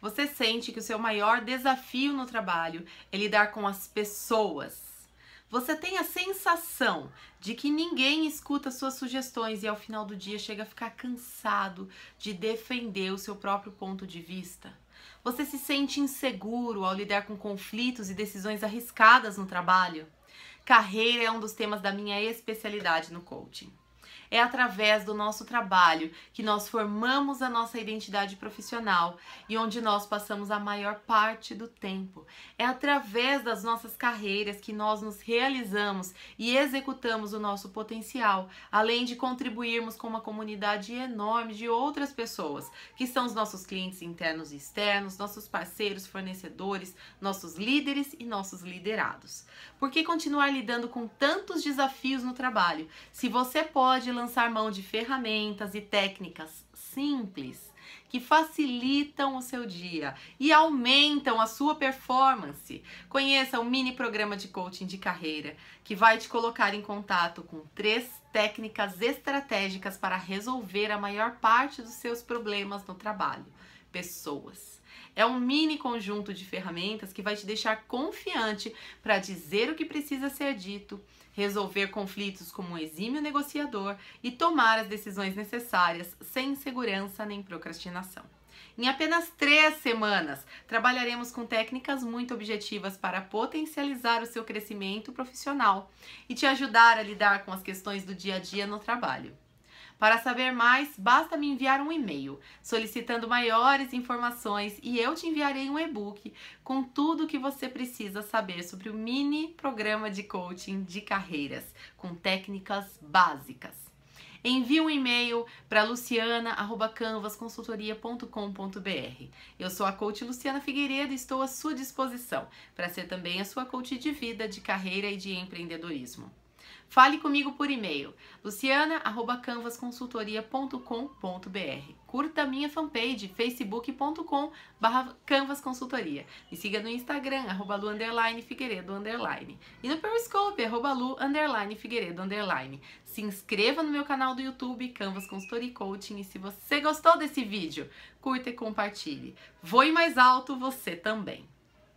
Você sente que o seu maior desafio no trabalho é lidar com as pessoas. Você tem a sensação de que ninguém escuta suas sugestões e ao final do dia chega a ficar cansado de defender o seu próprio ponto de vista. Você se sente inseguro ao lidar com conflitos e decisões arriscadas no trabalho. Carreira é um dos temas da minha especialidade no coaching. É através do nosso trabalho que nós formamos a nossa identidade profissional e onde nós passamos a maior parte do tempo. É através das nossas carreiras que nós nos realizamos e executamos o nosso potencial, além de contribuirmos com uma comunidade enorme de outras pessoas, que são os nossos clientes internos e externos, nossos parceiros, fornecedores, nossos líderes e nossos liderados. Por que continuar lidando com tantos desafios no trabalho? Se você pode pode lançar mão de ferramentas e técnicas simples que facilitam o seu dia e aumentam a sua performance. Conheça o mini programa de coaching de carreira que vai te colocar em contato com três técnicas estratégicas para resolver a maior parte dos seus problemas no trabalho pessoas. É um mini conjunto de ferramentas que vai te deixar confiante para dizer o que precisa ser dito, resolver conflitos como um exímio negociador e tomar as decisões necessárias sem insegurança nem procrastinação. Em apenas três semanas, trabalharemos com técnicas muito objetivas para potencializar o seu crescimento profissional e te ajudar a lidar com as questões do dia a dia no trabalho. Para saber mais, basta me enviar um e-mail solicitando maiores informações e eu te enviarei um e-book com tudo o que você precisa saber sobre o mini programa de coaching de carreiras com técnicas básicas envie um e-mail para luciana@canvasconsultoria.com.br. Eu sou a coach Luciana Figueiredo e estou à sua disposição para ser também a sua coach de vida, de carreira e de empreendedorismo. Fale comigo por e-mail luciana@canvasconsultoria.com.br. Curta minha fanpage facebook.com canvasconsultoria. Me siga no Instagram arroba lu underline figueiredo underline e no Periscope arroba lu underline figueiredo underline. Se inscreva no meu canal do YouTube Canvas Consultoria e Coaching e se você gostou desse vídeo, curta e compartilhe. Voe mais alto você também.